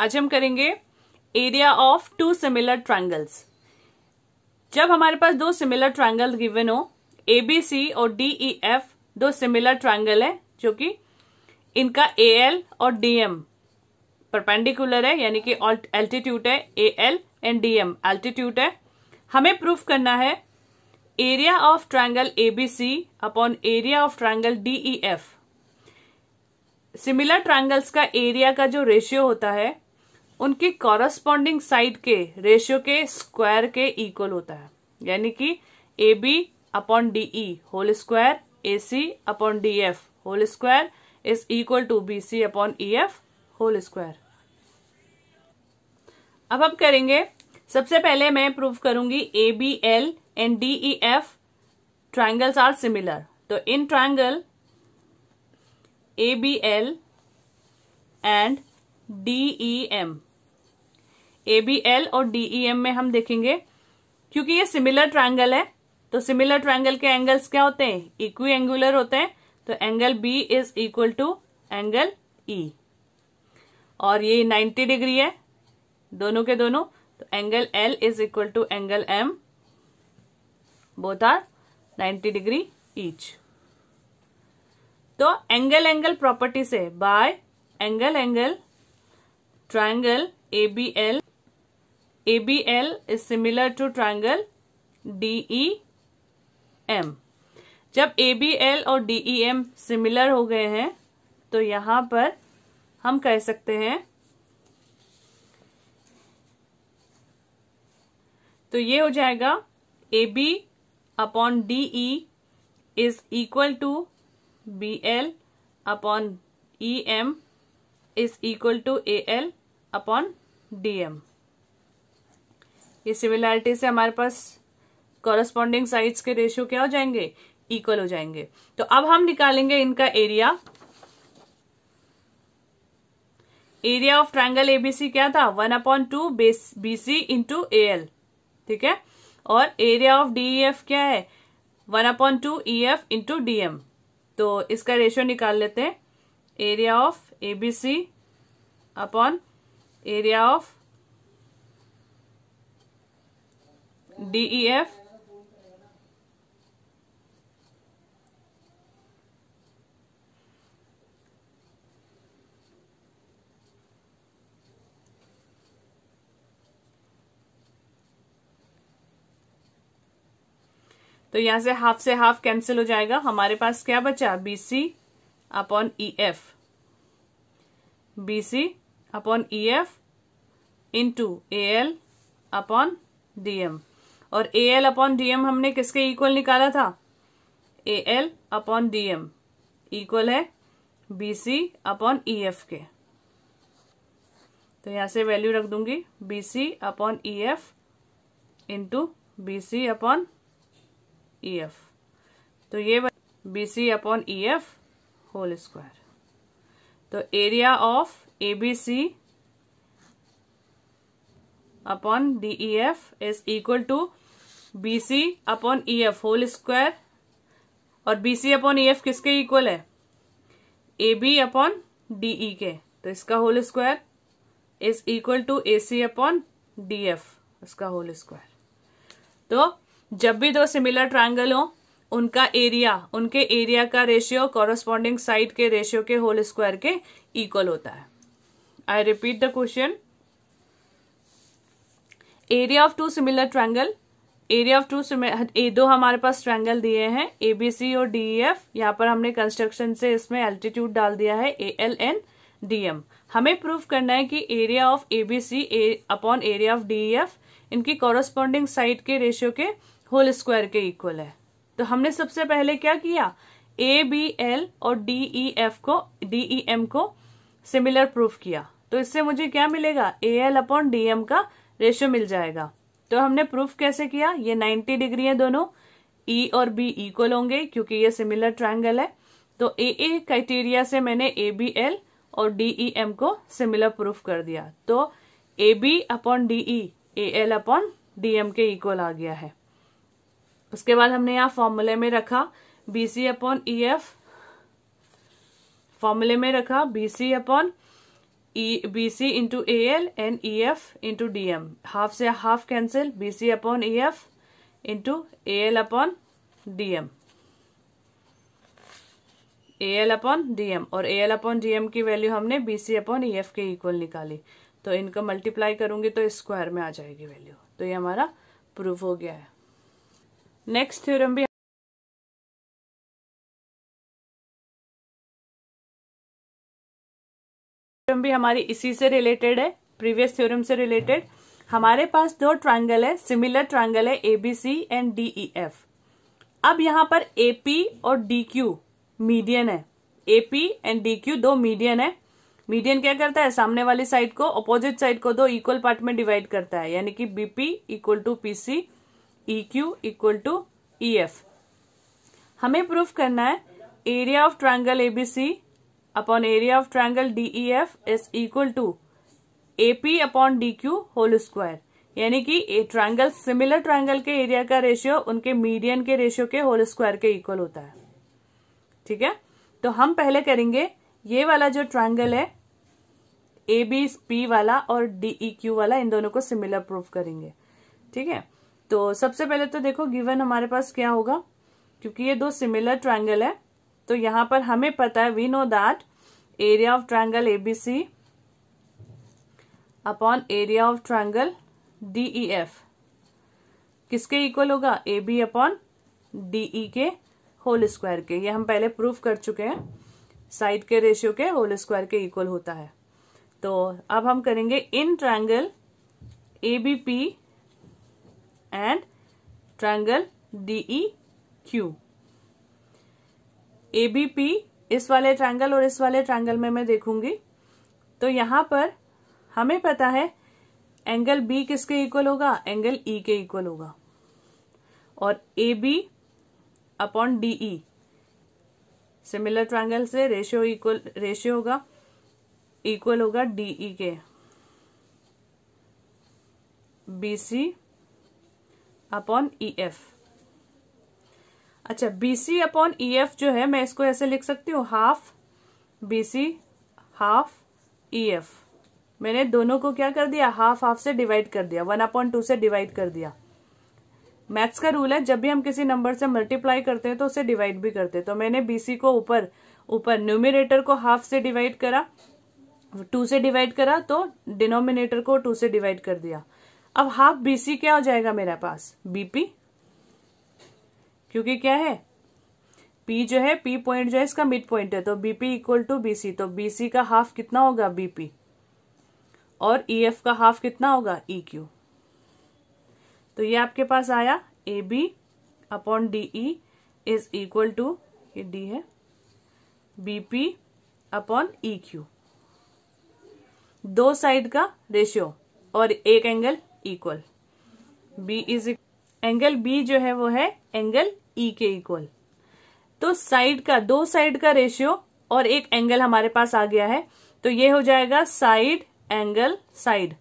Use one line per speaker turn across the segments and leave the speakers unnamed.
आज हम करेंगे area of two similar triangles जब हमारे पास दो सिमिलर ट्रायंगल गिवन हो ए बी सी और डी ई एफ दो सिमिलर ट्रायंगल है जो कि इनका ए एल और डी एम परपेंडिकुलर है यानी कि एल्टीट्यूड है A L and D M altitude है हमें प्रूफ करना है area of triangle A B C upon area of triangle D E F similar triangles का एरिया का जो रेशियो होता है उनकी कॉरस्पॉन्डिंग साइड के रेशियो के स्क्वायर के इक्वल होता है यानी कि A B upon D E whole square A C upon D F whole square is equal to B C upon E F whole square अब हम करेंगे सबसे पहले मैं प्रूव करूंगी A B L and D E F triangles are similar तो इन triangle A B L and D E M ABL और डीईएम e, में हम देखेंगे क्योंकि ये सिमिलर ट्राइंगल है तो सिमिलर ट्राइंगल के एंगल्स क्या होते हैं इक्वी एंगुलर होते हैं तो angle B is equal to angle E और ये 90 डिग्री है दोनों के दोनों तो angle L is equal to angle M both are 90 degree each तो एंगल एंगल प्रॉपर्टी से by angle angle triangle A B L A B L ABL is similar to triangle M e जब A B L और DEM similar हो गए हैं तो यहां पर हम कह सकते हैं तो ये हो जाएगा A B upon D E is equal to B L upon E M is equal to A L upon D M ये सिमिलैरिटी से हमारे पास कॉरस्पॉन्डिंग साइड्स के रेशियो क्या हो जाएंगे इक्वल हो जाएंगे तो अब हम निकालेंगे इनका area area of triangle ABC क्या था one upon two B C into A L ठीक है और एरिया ऑफ डी एफ क्या है one upon two E F into D M तो इसका रेशियो निकाल लेते हैं area of ABC upon area of DE F e तो यहां से हाफ से हाफ कैंसिल हो जाएगा हमारे पास क्या बचा B C upon E F B C upon E F into A L upon DM और A L upon D M हमने किसके इक्वल निकाला था A L upon D M equal है B C upon E F के तो यहां से वैल्यू रख दूंगी B C upon E F into B C upon E F तो ये B C upon E F whole square तो area of A B C upon D E F is equal to B C upon E F whole square और B C upon E F किसके equal है A B upon D E के तो इसका whole square is equal to A C upon D F इसका whole square तो जब भी दो सिमिलर ट्राइंगल हो उनका एरिया उनके एरिया का रेशियो कॉरस्पॉन्डिंग साइड के रेशियो के होल स्क्वायर के इक्वल होता है I repeat the question area of two similar triangle area of two a दो हमारे पास ट्रैंगल दिए हैं ए बी सी और डी एफ e, यहाँ पर हमने कंस्ट्रक्शन से इसमें एल्टीट्यूड डाल दिया है A L and D M हमें प्रूफ करना है कि area of A B C upon area of D F इनकी कॉरस्पॉन्डिंग साइड के रेशियो के होल स्क्वायर के इक्वल है तो हमने सबसे पहले क्या किया ए बी एल और डी ई एफ को डी ई एम को सिमिलर प्रूफ किया तो इससे मुझे क्या मिलेगा A L upon D M का रेशियो मिल जाएगा तो हमने प्रूफ कैसे किया ये 90 डिग्री है दोनों ई e और बी इक्वल होंगे क्योंकि ये सिमिलर ट्राइंगल है तो ए ए क्राइटेरिया से मैंने ए बी एल और डी ई एम को सिमिलर प्रूफ कर दिया तो A B upon D E A L upon D M के इक्वल आ गया है उसके बाद हमने यहाँ फॉर्मूले में रखा B C upon E F फॉर्मूले में रखा B C upon E B C into A L and E F into D M half से half cancel B C upon E F into A L upon D M A L upon D M और A L upon D M की value हमने B C upon E F के equal निकाली तो इनका multiply करूंगी तो square में आ जाएगी वैल्यू तो ये हमारा प्रूफ हो गया है नेक्स्ट थ्योरम भी थ्योरम भी हमारी इसी से रिलेटेड है प्रीवियस थ्योरम से रिलेटेड हमारे पास दो ट्रायंगल है सिमिलर ट्रायंगल है एबीसी एंड डीई एफ अब यहाँ पर एपी और डी क्यू मीडियन है एपी एंड डी क्यू दो मीडियन है मीडियन क्या करता है सामने वाली साइड को अपोजिट साइड को दो इक्वल पार्ट में डिवाइड करता है यानी कि BP equal to PC E Q equal to E F हमें प्रूफ करना है area of triangle ABC upon area of triangle DEF is equal to upon D Q whole square यानी कि ए ट्रायंगल सिमिलर ट्रायंगल के area का ratio उनके median के ratio के होल स्क्वायर के इक्वल होता है ठीक है तो हम पहले करेंगे ये वाला जो ट्रायंगल है ए बी पी वाला और डी क्यू e वाला इन दोनों को सिमिलर प्रूफ करेंगे ठीक है तो सबसे पहले तो देखो गिवन हमारे पास क्या होगा क्योंकि ये दो सिमिलर ट्रायंगल है तो यहां पर हमें पता है we know that area of triangle ABC upon area of triangle DE F किसके इक्वल होगा ए बी अपॉन डीई के होल स्क्वायर के ये हम पहले प्रूफ कर चुके हैं साइड के रेशियो के होल स्क्वायर के इक्वल होता है तो अब हम करेंगे इन triangle A B P and triangle DE Q ABP इस वाले ट्रायंगल और इस वाले ट्रायंगल में मैं देखूंगी तो यहाँ पर हमें पता है एंगल बी किसके इक्वल होगा एंगल ई e के इक्वल होगा और A B upon D E similar triangle से रेशियो इक्वल रेशियो होगा इक्वल होगा डी ई e के B C upon E F अच्छा बीसी अपॉन ई एफ जो है मैं इसको ऐसे लिख सकती हूँ half C half E F मैंने दोनों को क्या कर दिया हाफ हाफ से डिवाइड कर दिया वन अपॉन टू से डिवाइड कर दिया मैथ्स का रूल है जब भी हम किसी नंबर से मल्टीप्लाई करते हैं तो उसे डिवाइड भी करते हैं तो मैंने बीसी को ऊपर ऊपर न्यूमिनेटर को हाफ से डिवाइड करा टू से डिवाइड करा तो डिनोमिनेटर को टू से डिवाइड कर दिया अब हाफ बीसी क्या हो जाएगा मेरे पास बीपी क्योंकि क्या है पी जो है पी पॉइंट जो है इसका मिड पॉइंट है तो बीपी इक्वल टू बीसी तो बीसी का हाफ कितना होगा बीपी और ई e एफ का हाफ कितना होगा ई e क्यू तो ये आपके पास आया A B upon D E is equal to ये डी है बीपी अपॉन ई क्यू दो साइड का रेशियो और एक angle equal B is angle B जो है वो है एंगल ई e के इक्वल तो साइड का दो साइड का रेशियो और एक एंगल हमारे पास आ गया है तो ये हो जाएगा side angle side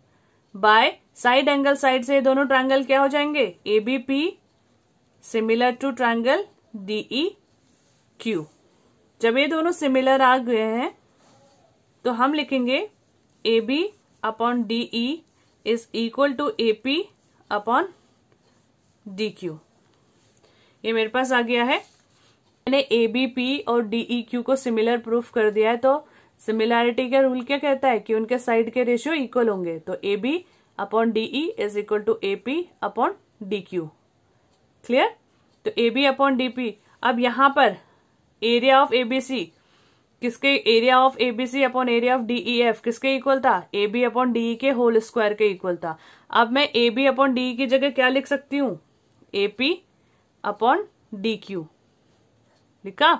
by side angle side से दोनों ट्रायंगल क्या हो जाएंगे ABP similar to triangle DE Q जब ये दोनों सिमिलर आ गए हैं तो हम लिखेंगे A B upon D E is equal to A P upon D Q ये मेरे पास आ गया है मैंने ए बी पी और डीई क्यू e, को सिमिलर प्रूफ कर दिया है तो सिमिलैरिटी का रूल क्या कहता है कि उनके साइड के रेशियो इक्वल होंगे तो A B upon DE is equal to A P upon D Q clear तो A B upon D P अब यहां पर एरिया ऑफ एबीसी किसके area of ABC upon area of DE F किसके equal था A B upon DE के whole square के equal था अब मैं ए बी अपॉन डीई की जगह क्या लिख सकती हूँ A P upon D Q लिखा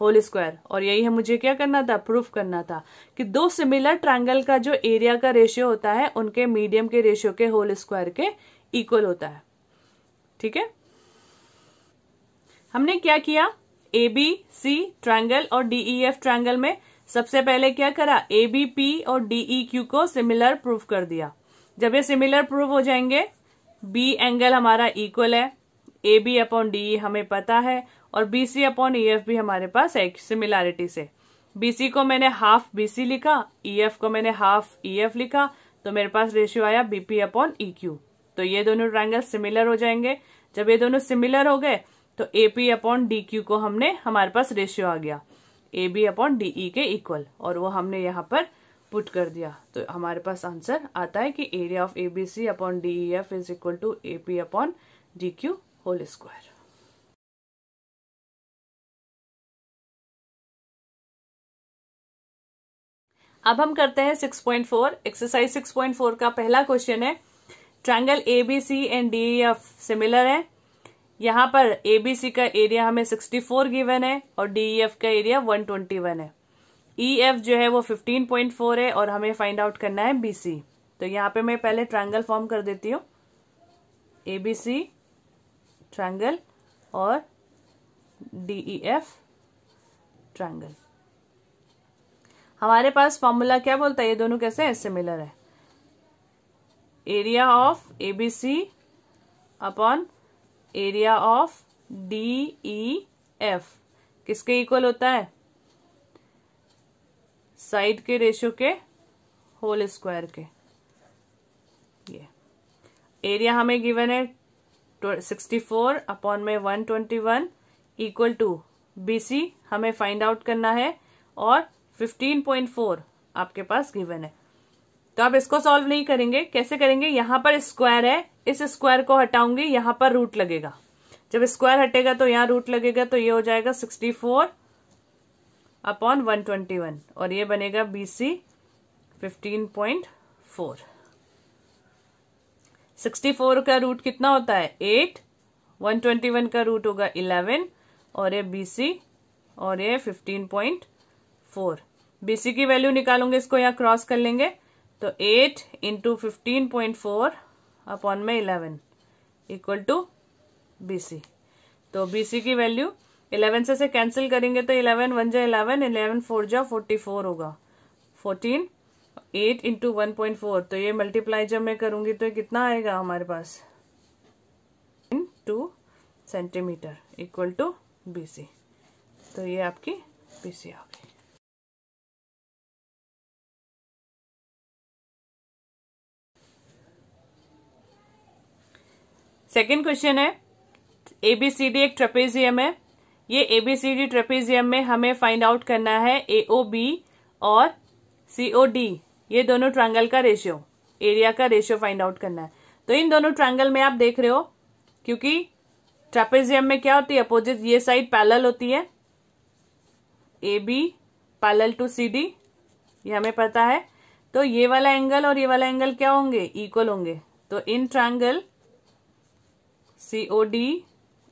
होल स्क्वायर और यही है मुझे क्या करना था प्रूफ करना था कि दो सिमिलर ट्रायंगल का जो एरिया का रेशियो होता है उनके मीडियम के रेशियो के होल स्क्वायर के इक्वल होता है ठीक है हमने क्या किया ए बी सी ट्रायंगल और डीई एफ ट्रायंगल में सबसे पहले क्या करा ए बी पी और डीई क्यू e को सिमिलर प्रूफ कर दिया जब ये सिमिलर प्रूफ हो जाएंगे बी एंगल हमारा इक्वल है ए बी अपॉन डी हमें पता है और B C upon E F भी हमारे पास है सिमिलैरिटी से बीसी को मैंने हाफ बीसी लिखा ई e, एफ को मैंने हाफ ई एफ लिखा तो मेरे पास रेशियो आया बीपी अपॉन ई क्यू तो ये दोनों ट्राइंगल सिमिलर हो जाएंगे जब ये दोनों सिमिलर हो गए तो A P upon D Q को हमने हमारे पास रेशियो आ गया A B upon D E के इक्वल और वो हमने यहाँ पर पुट कर दिया तो हमारे पास आंसर आता है कि area of A B C upon D E F is equal to A P upon D Q whole square अब हम करते हैं 6.4 एक्सरसाइज 6.4 का पहला क्वेश्चन है triangle ABC and D F similar है यहाँ पर एबीसी का एरिया हमें 64 गिवन है और डी एफ e, का एरिया 121 है ई e, एफ जो है वो 15.4 है और हमें फाइंड आउट करना है बीसी तो यहाँ पे मैं पहले ट्रायंगल फॉर्म कर देती हूँ एबीसी ट्रायंगल और डी ई एफ ट्रायंगल हमारे पास फॉर्मूला क्या बोलता है ये दोनों कैसे है सिमिलर है area of A B C upon area of D E F किसके इक्वल होता है साइड के रेशियो के होल स्क्वायर के ये एरिया हमें गिवन है सिक्सटी फोर अपॉन में one twenty one equal to B C हमें फाइंड आउट करना है और फिफ्टीन पॉइंट फोर आपके पास गिवन है तो आप इसको सॉल्व नहीं करेंगे कैसे करेंगे यहां पर स्क्वायर है इस स्क्वायर को हटाऊंगी यहां पर रूट लगेगा जब स्क्वायर हटेगा तो यहां रूट लगेगा तो ये हो जाएगा sixty four upon one twenty one और ये बनेगा B C fifteen point four sixty four का रूट कितना होता है एट वन ट्वेंटी वन का रूट होगा इलेवन और ये बी सी और ये fifteen point four B C की वैल्यू निकालूंगे इसको यहाँ क्रॉस कर लेंगे तो eight into fifteen point four upon में eleven equal to B C तो बी सी की वैल्यू इलेवन से से कैंसिल करेंगे तो इलेवन वन जा इलेवन इलेवन फोर जा फोर्टी फोर होगा fourteen eight into one point four तो ये मल्टीप्लाई जब मैं करूंगी तो कितना आएगा हमारे पास इन two centimetre equal to B C तो ये आपकी बी सी आ गई सेकेंड क्वेश्चन है एबीसीडी एक ट्रेपेजियम है ये एबीसीडी ट्रेपेजियम में हमें फाइंड आउट करना है एओ बी और सीओ डी ये दोनों ट्रायंगल का रेशियो एरिया का रेशियो फाइंड आउट करना है तो इन दोनों ट्रायंगल में आप देख रहे हो क्योंकि ट्रेपेजियम में क्या होती है अपोजिट ये साइड पैरल होती है A B parallel to C D ये हमें पता है तो ये वाला एंगल और ये वाला एंगल क्या होंगे इक्वल होंगे तो इन triangle C O D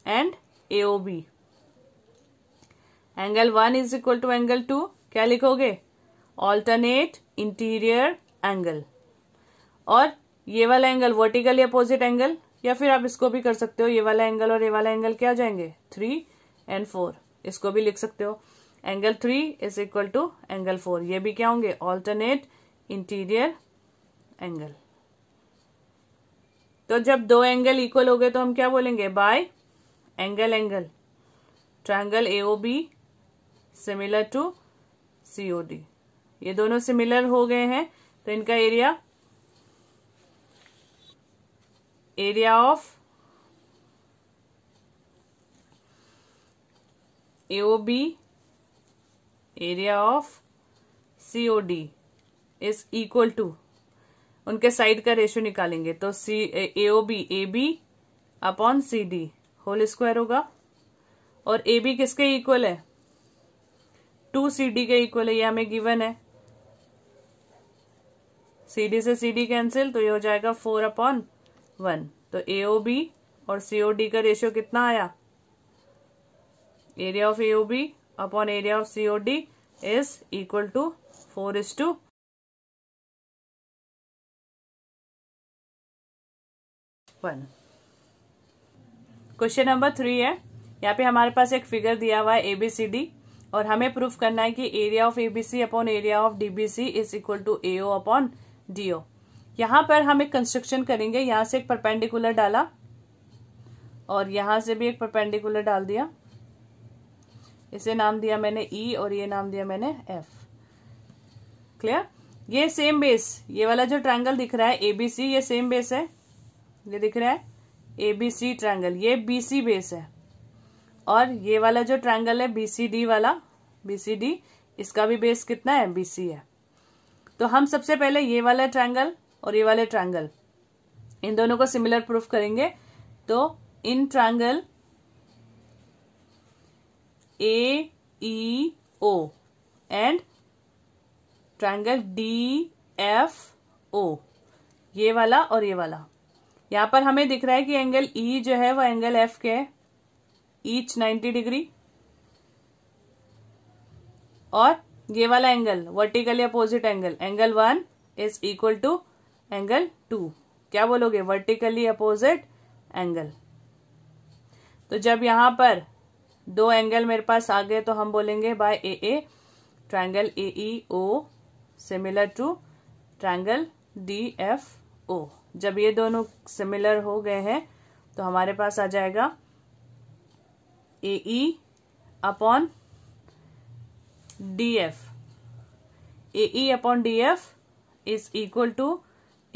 and A O B angle one is equal to angle two क्या लिखोगे ऑल्टरनेट इंटीरियर एंगल और ये वाला एंगल वर्टिकली अपोजिट एंगल या फिर आप इसको भी कर सकते हो ये वाला एंगल और ये वाला एंगल क्या जाएंगे थ्री एंड फोर इसको भी लिख सकते हो angle three is equal to angle four ये भी क्या होंगे ऑल्टरनेट इंटीरियर एंगल तो जब दो एंगल इक्वल हो गए तो हम क्या बोलेंगे by angle angle triangle A B similar to COD D ये दोनों सिमिलर हो गए हैं तो इनका area area of AO B area of COD is equal to उनके साइड का रेशियो निकालेंगे तो C AOB A B upon C D whole square होगा और ए बी किसके इक्वल है टू सी डी के इक्वल है ये हमें गिवन है सी डी से सी डी कैंसिल तो ये हो जाएगा फोर अपॉन वन तो ए ओ बी और सी ओ डी का रेशियो कितना आया area of A O B upon area of C O D is equal to four is to one question number three है यहाँ पे हमारे पास एक फिगर दिया हुआ है एबीसीडी और हमें प्रूफ करना है कि area of ABC upon area of DBC is equal to A upon D O पर हम एक कंस्ट्रक्शन करेंगे यहां से एक परपेंडिकुलर डाला और यहां से भी एक परपेंडिकुलर डाल दिया इसे नाम दिया मैंने ई e और ये नाम दिया मैंने एफ क्लियर ये सेम बेस ये वाला जो ट्रायंगल दिख रहा है एबीसी ये सेम बेस है ये दिख रहा है एबीसी ट्रायंगल ये बीसी बेस है और ये वाला जो ट्रायंगल है बीसीडी वाला बीसीडी इसका भी बेस कितना है बीसी है तो हम सबसे पहले ये वाला ट्रायंगल और ये वाले ट्रायंगल इन दोनों को सिमिलर प्रूफ करेंगे तो इन triangle A E O and triangle D F O ये वाला और ये वाला यहां पर हमें दिख रहा है कि एंगल ई e जो है वो एंगल एफ के ईच 90 डिग्री और ये वाला एंगल वर्टिकल या opposite angle angle one is equal to angle two क्या बोलोगे वर्टिकली अपोजिट एंगल तो जब यहां पर दो एंगल मेरे पास आ गए तो हम बोलेंगे by A A triangle A E O similar to triangle D F O जब ये दोनों सिमिलर हो गए हैं तो हमारे पास आ जाएगा A E upon df ae upon df is equal to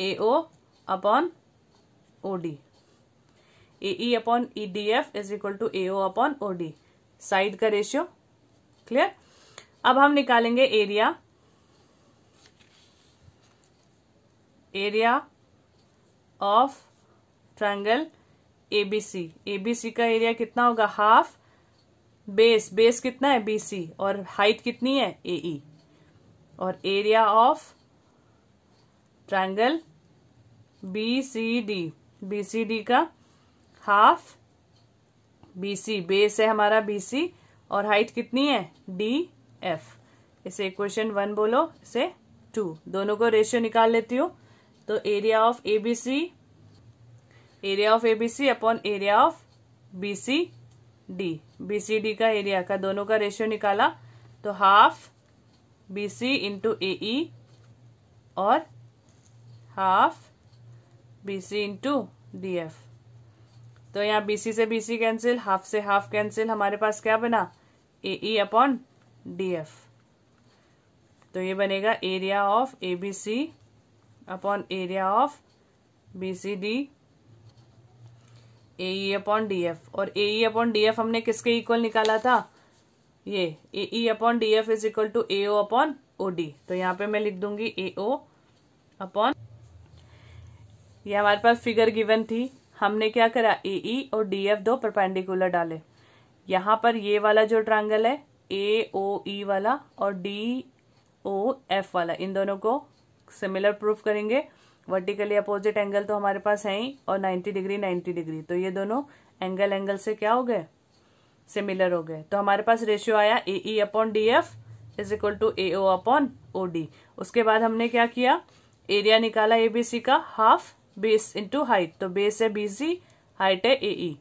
ao upon od ae upon edf is equal to ao upon od side का रेशियो क्लियर अब हम निकालेंगे area area of triangle ABC ABC का area कितना होगा half base base कितना है BC और हाइट कितनी है ई e. और area of triangle B C D B C D का हाफ बी सी बेस है हमारा बी सी और हाइट कितनी है डी एफ इसे क्वेश्चन वन बोलो इसे टू दोनों को रेशियो निकाल लेती हूँ तो area of A B C area of A B C upon area of B C D BCD का एरिया का दोनों का रेशियो निकाला तो half B C into A और half B C into D F तो यहाँ बी सी से बी सी कैंसिल हाफ से हाफ कैंसिल हमारे पास क्या बना A E upon D F तो ये बनेगा area of A B C upon area of B C D A E upon D F और A E upon D F हमने किसके इक्वल निकाला था ये A E upon D F is equal to A O upon O D तो यहाँ पे मैं लिख दूंगी ए ओ अपॉन ये हमारे पास फिगर गिवन थी हमने क्या करा ए ई e और डी एफ दो परपेंडिकुलर डाले यहाँ पर ये वाला जो ट्रायंगल है ए ओ ई वाला और डी ओ एफ वाला इन दोनों को सिमिलर प्रूफ करेंगे वर्टिकली अपोजिट एंगल तो हमारे पास है ही और 90 डिग्री 90 डिग्री तो ये दोनों एंगल एंगल से क्या हो गए सिमिलर हो गए तो हमारे पास रेशियो आया A E upon D F is equal to A O upon O D उसके बाद हमने क्या किया एरिया निकाला ए बी सी का हाफ बेस इंटू हाइट तो बेस है बी सी हाइट है A E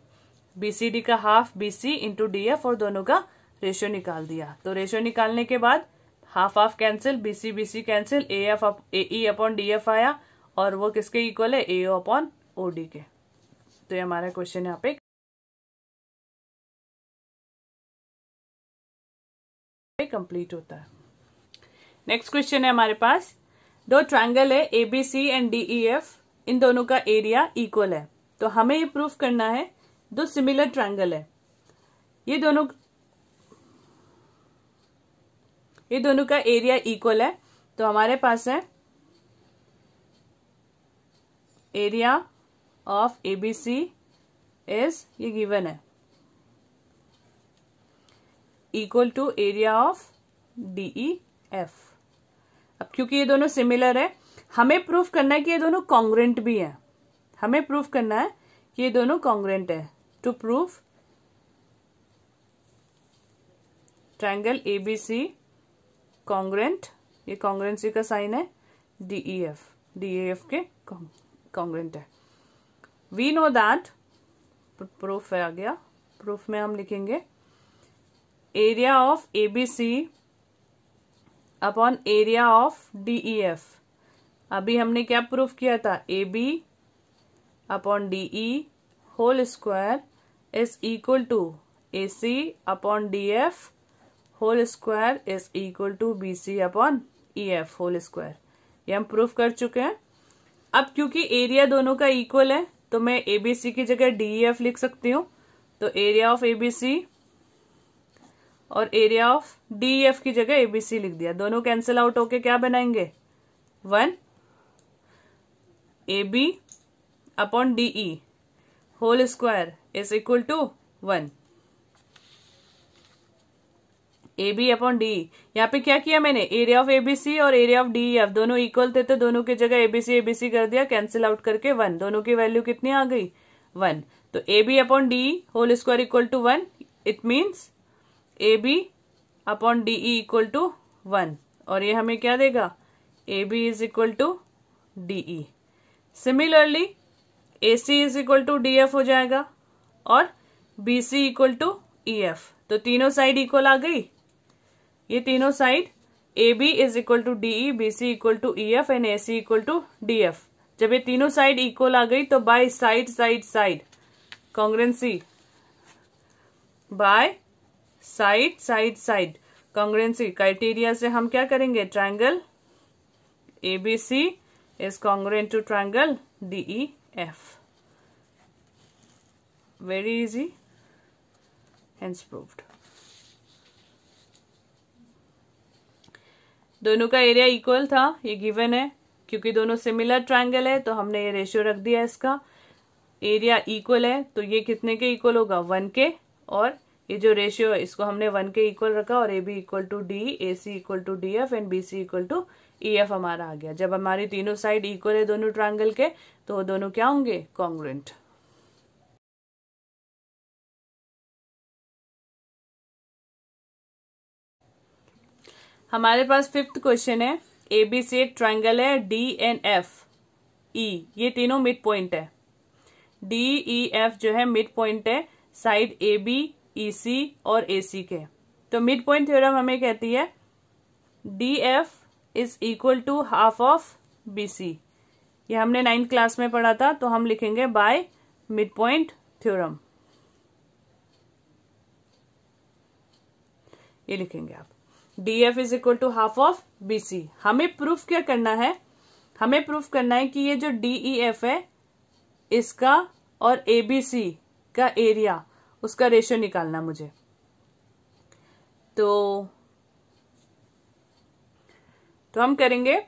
B C D का half B C into D F और दोनों का रेशियो निकाल दिया तो रेशियो निकालने के बाद half half cancel B C B C cancel A F A E upon D F आया और वो किसके इक्वल है ए अपॉन ओ डी के तो ये हमारा क्वेश्चन यहाँ पे कंप्लीट होता है नेक्स्ट क्वेश्चन है हमारे पास दो ट्रायंगल है A B C and D E F इन दोनों का एरिया इक्वल है तो हमें ये प्रूफ करना है दो सिमिलर ट्रायंगल है ये दोनों ये दोनों का एरिया इक्वल है तो हमारे पास है area of A B C is ये गिवन है equal to area of D E F अब क्योंकि ये दोनों सिमिलर है हमें प्रूफ करना है कि ये दोनों कांग्रेंट भी हैं हमें प्रूफ करना है कि ये दोनों कांग्रेंट है to prove triangle A B C congruent ये कांग्रेंसी का साइन है डीई एफ डी एफ के कांग्रेंट कॉन्ग्रेंट है वी नो दैट प्रूफ है आ गया प्रूफ में हम लिखेंगे area of A B C upon area of D E F अभी हमने क्या प्रूफ किया था A B upon D E whole square is equal to A C upon D F whole square is equal to B C upon E F whole square ये हम proof कर चुके हैं अब क्योंकि एरिया दोनों का इक्वल है तो मैं एबीसी की जगह डीएफ e लिख सकती हूँ तो एरिया ऑफ एबीसी और एरिया ऑफ डीएफ की जगह एबीसी लिख दिया दोनों कैंसिल आउट होके क्या बनाएंगे one A B upon D E whole square is equal to one A B upon D यहाँ पे क्या किया मैंने एरिया ऑफ एबीसी और एरिया ऑफ डी एफ दोनों इक्वल थे तो दोनों की जगह एबीसी एबीसी कर दिया कैंसिल आउट करके वन दोनों की वैल्यू कितनी आ गई वन तो A B upon D whole square equal to one it means A B upon D E equal to one और ये हमें क्या देगा A B is equal to D E similarly A C is equal to D F हो जाएगा और B C equal to E F तो तीनों साइड इक्वल आ गई ये तीनों side A B is equal to D E B C equal to E F and A C equal to D F जब ये तीनों साइड इक्वल आ गई तो by side side side congruency by side side side congruency criteria से हम क्या करेंगे triangle A B C is congruent to triangle D E F very easy hence proved दोनों का एरिया इक्वल था ये गिवन है क्योंकि दोनों सिमिलर ट्राइंगल है तो हमने ये रेशियो रख दिया इसका एरिया इक्वल है तो ये कितने के इक्वल होगा वन के और ये जो रेशियो है इसको हमने वन के इक्वल रखा और A B equal to D A C equal to D F and B C equal to E F हमारा आ गया जब हमारी तीनों साइड इक्वल है दोनों ट्राइंगल के तो दोनों क्या होंगे कॉन्ग्रेंट हमारे पास फिफ्थ क्वेश्चन है ए बी ट्राइंगल है डी एंड एफ ई ये तीनों मिड पॉइंट है डी ई एफ जो है मिड पॉइंट है side A B E C और ए सी के तो मिड पॉइंट थ्योरम हमें कहती है D F is equal to half of B C ये हमने नाइन्थ क्लास में पढ़ा था तो हम लिखेंगे बाय मिड पॉइंट थ्योरम ये लिखेंगे आप D F is equal to half of B C हमें प्रूफ क्या करना है हमें प्रूफ करना है कि ये जो डी ई एफ है इसका और ए बी सी का एरिया उसका रेशियो निकालना मुझे तो तो हम करेंगे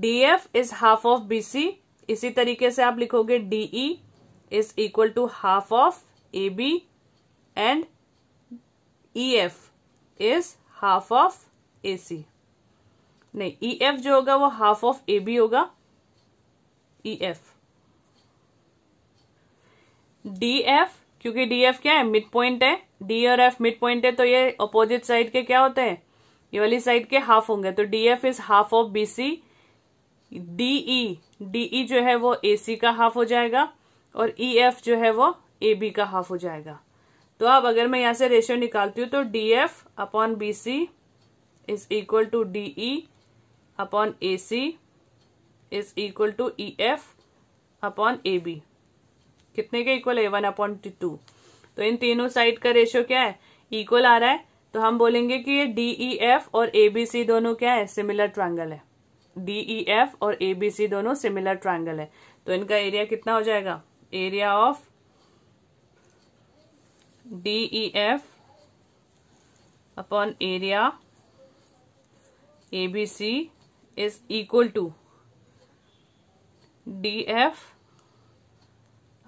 D F is half of B C इसी तरीके से आप लिखोगे D E is equal to half of A B and E F is half of A C नहीं ई e एफ जो होगा वो हाफ ऑफ ए बी होगा ई एफ डी एफ क्योंकि डी एफ क्या है मिड पॉइंट है D और एफ मिड पॉइंट है तो ये अपोजिट साइड के क्या होते हैं ये वाली साइड के हाफ होंगे तो D F is half of B C D E D E जो है वो ए सी का हाफ हो जाएगा और ई e एफ जो है वो ए बी का हाफ हो जाएगा तो अब अगर मैं यहां से रेशियो निकालती हूँ तो D F upon B C is equal to DE upon AC is equal to EF upon A B कितने के इक्वल है वन अपॉन टू तो इन तीनों साइड का रेशियो क्या है इक्वल आ रहा है तो हम बोलेंगे कि ये डी ई एफ और ए बी सी दोनों क्या है सिमिलर ट्रायंगल है डी ई एफ और ए बी सी दोनों सिमिलर ट्रायंगल है तो इनका एरिया कितना हो जाएगा area of D E F upon area A B C is equal to D F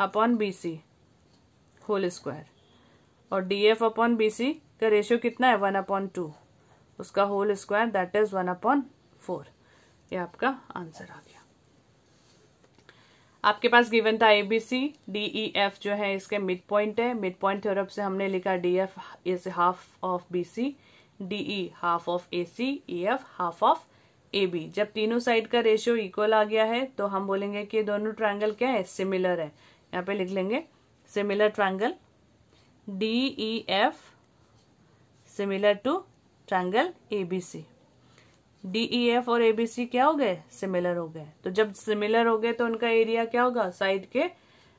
upon B C whole square और D F upon B C का रेशियो कितना है वन अपॉन टू उसका whole square that is one upon four ये आपका answer आ गया आपके पास गिवन था A B C D E F जो है इसके मिड पॉइंट है मिड पॉइंट थ्योरम से हमने लिखा D F is half of B C D E half of A C E F half of A B जब तीनों साइड का रेशियो इक्वल आ गया है तो हम बोलेंगे कि दोनों ट्रायंगल क्या है सिमिलर है यहाँ पे लिख लेंगे similar triangle D E F similar to triangle A B C D E F और ए बी सी क्या हो गए सिमिलर हो गए तो जब सिमिलर हो गए तो उनका एरिया क्या होगा साइड के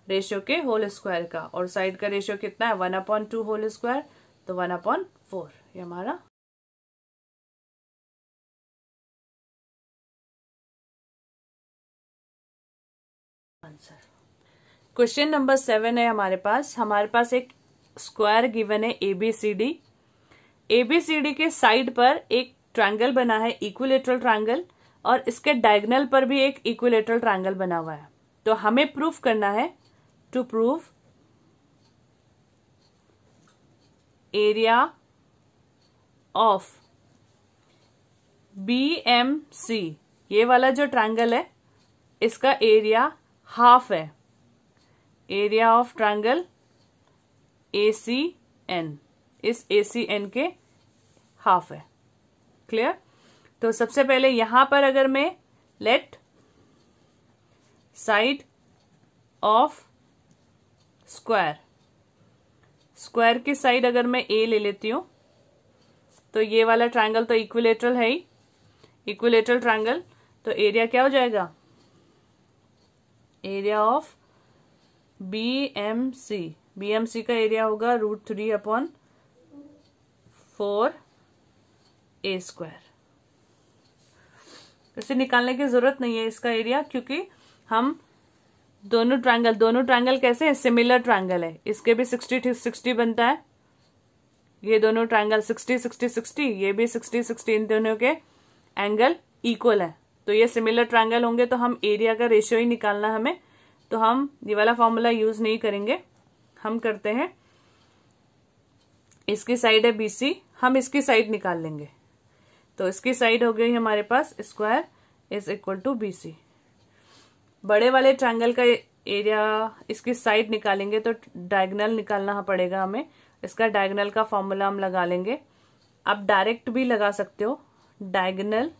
रेशियो के होल स्क्वायर का और साइड का रेशियो कितना है one upon two whole square तो वन अपॉइंट फोर ये हमारा क्वेश्चन नंबर सेवन है हमारे पास हमारे पास एक स्क्वायर गिवन है एबीसीडी एबीसीडी के साइड पर एक ट्रायंगल बना है इक्विलेटरल ट्रायंगल और इसके डायगनल पर भी एक इक्विलेटरल ट्रायंगल बना हुआ है तो हमें प्रूफ करना है to prove area of B M C ये वाला जो ट्रायंगल है इसका एरिया हाफ है area of triangle A C N इस ए सी एन के हाफ है क्लियर तो सबसे पहले यहां पर अगर मैं let side of square square की साइड अगर मैं ए ले लेती हूं तो ये वाला ट्रायंगल तो इक्विलेटरल है ही इक्विलेटरल ट्रायंगल तो एरिया क्या हो जाएगा area of B M C B M C का एरिया होगा root three upon four A square इसे निकालने की जरूरत नहीं है इसका एरिया क्योंकि हम दोनों ट्रायंगल दोनों ट्रायंगल कैसे हैं सिमिलर ट्रायंगल है इसके भी सिक्सटी सिक्सटी बनता है ये दोनों ट्रायंगल सिक्सटी सिक्सटी सिक्सटी ये भी सिक्सटी सिक्सटी इन दोनों के एंगल इक्वल है तो ये सिमिलर ट्रायंगल होंगे तो हम एरिया का रेशियो ही निकालना हमें तो हम ये वाला फॉर्मूला यूज नहीं करेंगे हम करते हैं इसकी साइड है सी हम इसकी साइड निकाल लेंगे तो इसकी साइड हो गई हमारे पास square is equal to B C बड़े वाले ट्रायंगल का एरिया इसकी साइड निकालेंगे तो डायगनल निकालना पड़ेगा हमें इसका डायगनल का फॉर्मूला हम लगा लेंगे आप डायरेक्ट भी लगा सकते हो डायगनल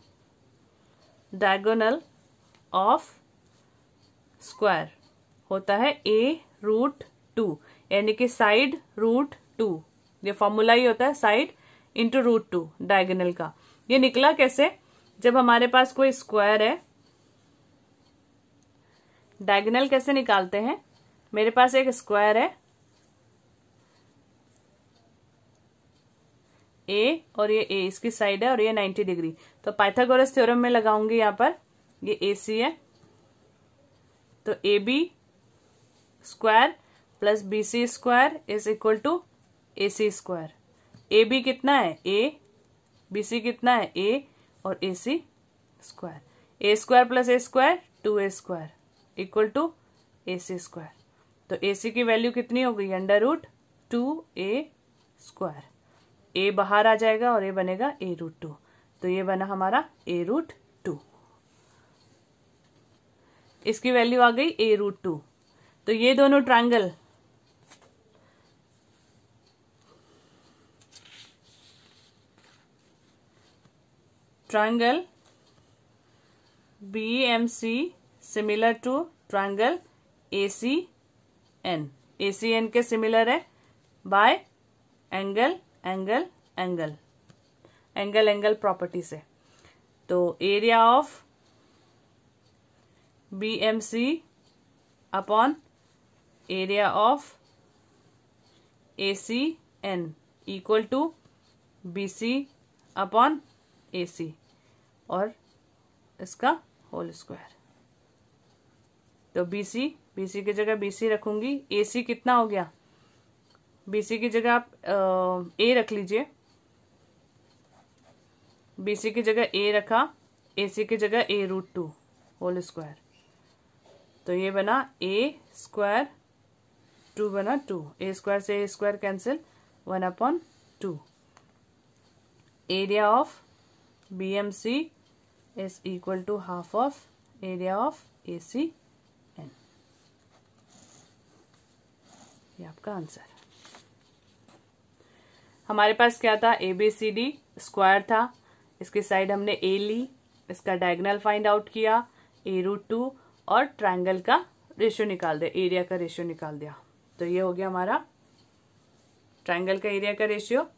डायगोनल ऑफ स्क्वायर होता है ए रूट टू यानी कि साइड रूट टू ये फॉर्मूला ही होता है side into root two diagonal का ये निकला कैसे जब हमारे पास कोई स्क्वायर है डायगेनल कैसे निकालते हैं मेरे पास एक स्क्वायर है ए और ये ए इसकी साइड है और ये 90 डिग्री तो पाइथागोरस थ्योरम में लगाऊंगी यहां पर ये ए सी है तो A B square plus B C square is equal to A C square A B कितना है ए बी सी कितना है ए और A C square A square plus A square two A square equal to A C square तो A C की value कितनी हो गई under root two A square A बाहर आ जाएगा और ए बनेगा ए रूट टू तो ये बना हमारा ए रूट टू इसकी वैल्यू आ गई ए रूट टू तो ये दोनों triangle triangle B M C similar to triangle A C N A C N के सिमिलर है by angle angle angle angle angle property से तो area of B M C upon area of ACN equal to BC upon AC और इसका whole square तो BC BC की जगह BC रखूंगी AC कितना हो गया BC की जगह आप ए A रख लीजिए BC की जगह A रखा AC की जगह A root two whole square तो ये बना ए स्क्वायर टू बना टू ए स्क्वायर से A square cancel one upon two area of B M C is equal to half of area of A C N ये आपका answer हमारे पास क्या था A B C D square था इसकी साइड हमने ए ली इसका डायगनल फाइंड आउट किया ए रूट टू और ट्राइंगल का रेशियो निकाल दिया एरिया का रेशियो निकाल दिया तो ये हो गया हमारा ट्राइंगल का एरिया का रेशियो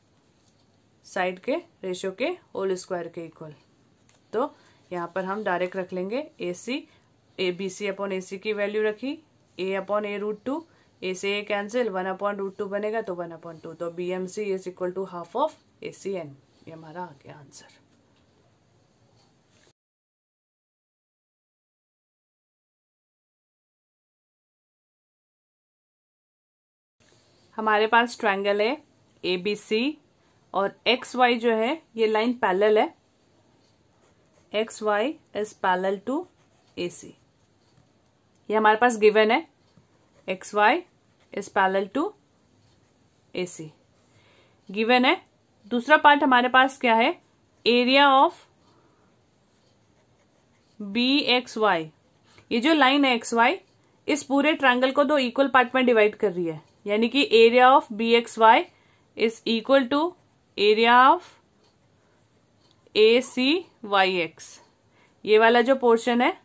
साइड के रेशियो के होल स्क्वायर के इक्वल तो यहाँ पर हम डायरेक्ट रख लेंगे ए सी ए बी सी अपॉन ए सी की वैल्यू रखी A upon A root two A से A cancel one upon root two बनेगा तो वन अपॉन टू तो B M C is equal to half of A C N ये हमारा आ गया आंसर हमारे पास ट्रायंगल है ए बी सी और एक्स वाई जो है ये लाइन पैलल है X Y is parallel to A C ये हमारे पास गिवन है X Y is parallel to A C given है दूसरा पार्ट हमारे पास क्या है area of B X Y ये जो लाइन है एक्स वाई इस पूरे ट्रायंगल को दो इक्वल पार्ट में डिवाइड कर रही है यानी कि area of B X Y is equal to area of A C Y X ये वाला जो पोर्शन है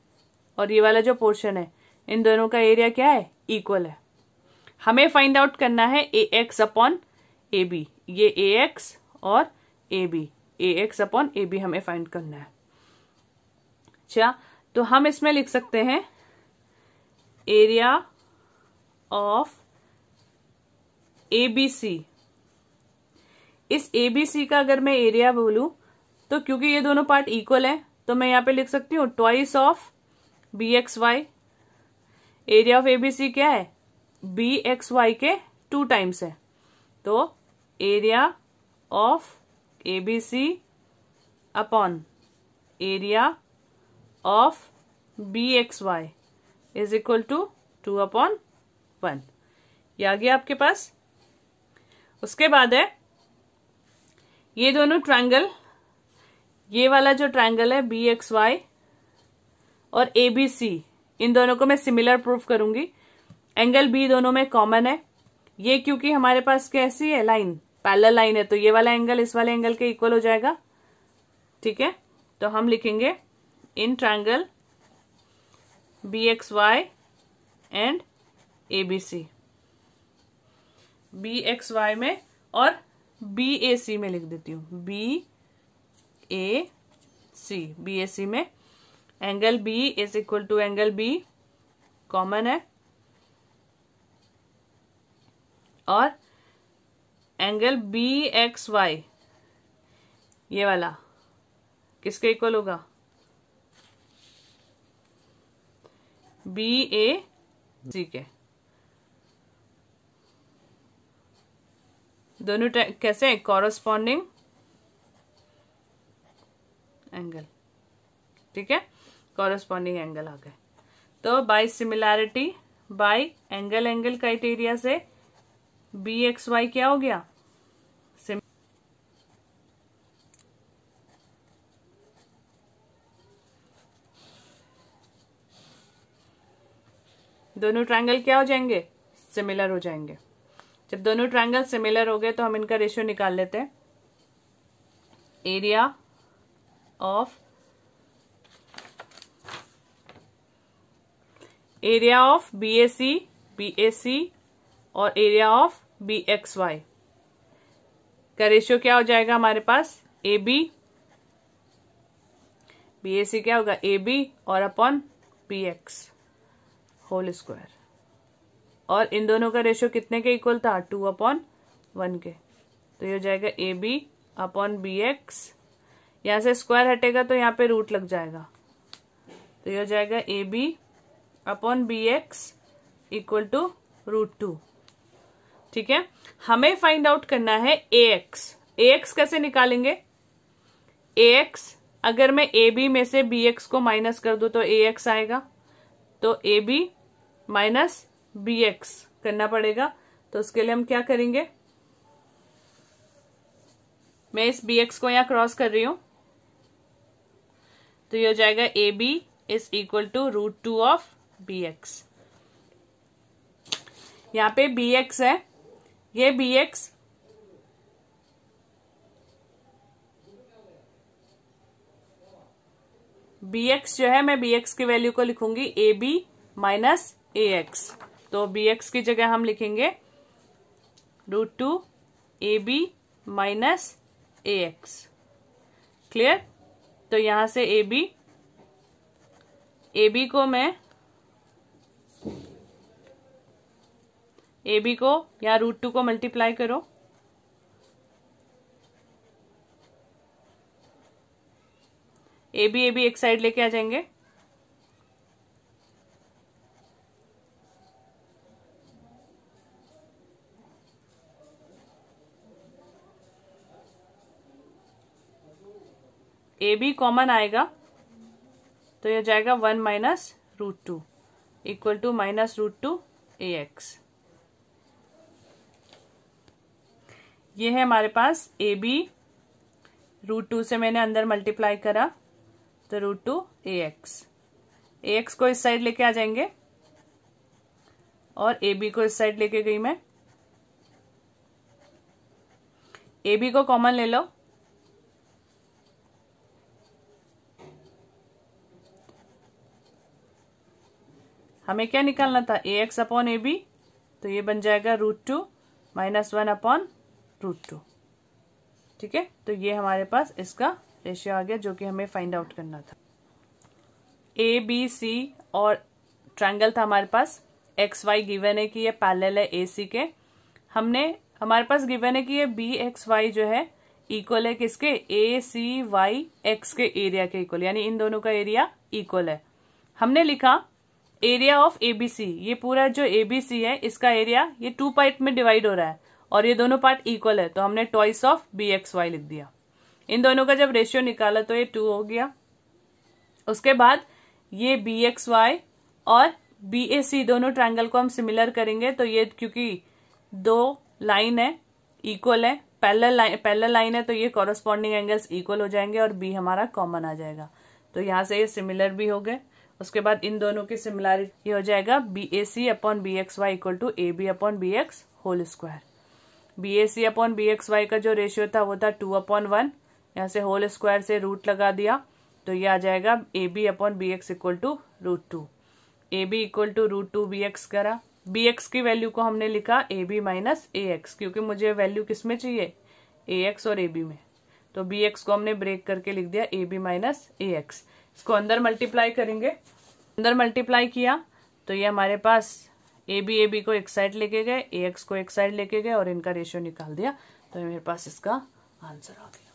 और ये वाला जो पोर्शन है इन दोनों का एरिया क्या है इक्वल है हमें फाइंड आउट करना है A X upon A B ये ए एक्स और A B A X upon A B हमें फाइंड करना है अच्छा तो हम इसमें लिख सकते हैं एरिया ऑफ एबीसी इस एबीसी का अगर मैं एरिया बोलू तो क्योंकि ये दोनों पार्ट इक्वल है तो मैं यहां पे लिख सकती हूं twice of B X Y area of ABC क्या है बी एक्स वाई के टू टाइम्स है तो area of ABC upon area of B X Y is equal to two upon one ये आ गया आपके पास उसके बाद है ये दोनों ट्रायंगल ये वाला जो ट्रायंगल है बी एक्स वाई और ए बी सी इन दोनों को मैं सिमिलर प्रूफ करूंगी एंगल बी दोनों में कॉमन है ये क्योंकि हमारे पास कैसी है लाइन पैरल लाइन है तो ये वाला एंगल इस वाले एंगल के इक्वल हो जाएगा ठीक है तो हम लिखेंगे in triangle B X Y and A B C B X Y में और बी ए सी में लिख देती हूँ B A C B A C में angle B is equal to angle B common है और एंगल बी एक्स वाई ये वाला किसके इक्वल होगा बी ए सी के दोनों कैसे हैं कॉरस्पॉन्डिंग एंगल ठीक है कॉरस्पॉन्डिंग एंगल आ गए तो by similarity by angle angle criteria से बी एक्स वाई क्या हो गया दोनों ट्रायंगल क्या हो जाएंगे सिमिलर हो जाएंगे जब दोनों ट्राइंगल सिमिलर हो गए तो हम इनका रेशियो निकाल लेते हैं area of area of B A C B A C और area of B X Y का रेशियो क्या हो जाएगा हमारे पास A B B A C क्या होगा ए बी और upon B X whole square और इन दोनों का रेशियो कितने के इक्वल था टू अपॉन वन के तो ये हो जाएगा A B upon B X यहाँ से स्क्वायर हटेगा तो यहाँ पे रूट लग जाएगा तो ये हो जाएगा A B upon B X equal to root two ठीक है हमें फाइंड आउट करना है ए एक्स ए एक्स कैसे निकालेंगे ए एक्स अगर मैं ए बी में से बी एक्स को माइनस कर दू तो ए एक्स आएगा तो A B minus B X करना पड़ेगा तो उसके लिए हम क्या करेंगे मैं इस बी एक्स को यहां क्रॉस कर रही हूं तो ये हो जाएगा A B is equal to root two of B X यहां पे बी एक्स है ये बी एक्स बी एक्स जो है मैं बी एक्स की वैल्यू को लिखूंगी A B minus A X तो बी एक्स की जगह हम लिखेंगे root two A B minus A X clear तो यहां से ए बी ए बी को मैं ए बी को या रूट टू को मल्टीप्लाई करो ए बी ए बी एक साइड लेके आ जाएंगे ए बी कॉमन आएगा तो यह जाएगा one minus root two equal to minus root two A X ये है हमारे पास ए बी रूट टू से मैंने अंदर मल्टीप्लाई करा तो root two A X A X को इस साइड लेके आ जाएंगे और ए बी को इस साइड लेके गई मैं ए बी को कॉमन ले लो हमें क्या निकालना था A X upon A B तो ये बन जाएगा root two minus one upon root two ठीक है तो ये हमारे पास इसका रेशियो आ गया जो कि हमें फाइंड आउट करना था ए बी सी और ट्रायंगल था हमारे पास एक्स वाई गिवन है कि ये पैरेलल है ए सी के हमने हमारे पास गिवन है कि ये बी एक्स वाई जो है इक्वल है किसके ए सी वाई एक्स के एरिया के इक्वल यानी इन दोनों का एरिया इक्वल है हमने लिखा एरिया ऑफ एबीसी ये पूरा जो एबीसी है इसका एरिया ये टू पार्ट में डिवाइड हो रहा है और ये दोनों पार्ट इक्वल है तो हमने twice of B X Y लिख दिया इन दोनों का जब रेशियो निकाला तो ये टू हो गया उसके बाद ये बी एक्स वाई और बी ए सी दोनों ट्रायंगल को हम सिमिलर करेंगे तो ये क्योंकि दो लाइन है इक्वल है पहला लाइन लाइन है तो ये कॉरस्पॉन्डिंग एंगल्स इक्वल हो जाएंगे और बी हमारा कॉमन आ जाएगा तो यहां से ये सिमिलर भी हो गए उसके बाद इन दोनों की सिमिलरिटी हो जाएगा B A C upon B X Y equal to A B upon B X whole square B A C upon B X Y का जो रेशियो था वो था टू अपॉन वन यहाँ से होल स्क्वायर से रूट लगा दिया तो ये आ जाएगा A B upon B X equal to root two A B equal to root two B X करा बी एक्स की वैल्यू को हमने लिखा A B minus A X क्योंकि मुझे वैल्यू किस में चाहिए ए एक्स और ए बी में तो बी एक्स को हमने ब्रेक करके लिख दिया A B minus A X इसको अंदर मल्टीप्लाई करेंगे अंदर मल्टीप्लाई किया तो ये हमारे पास ए बी ए बी को एक साइड लेके गए ए एक्स को एक साइड लेके गए और इनका रेशियो निकाल दिया तो मेरे पास इसका आंसर आ गया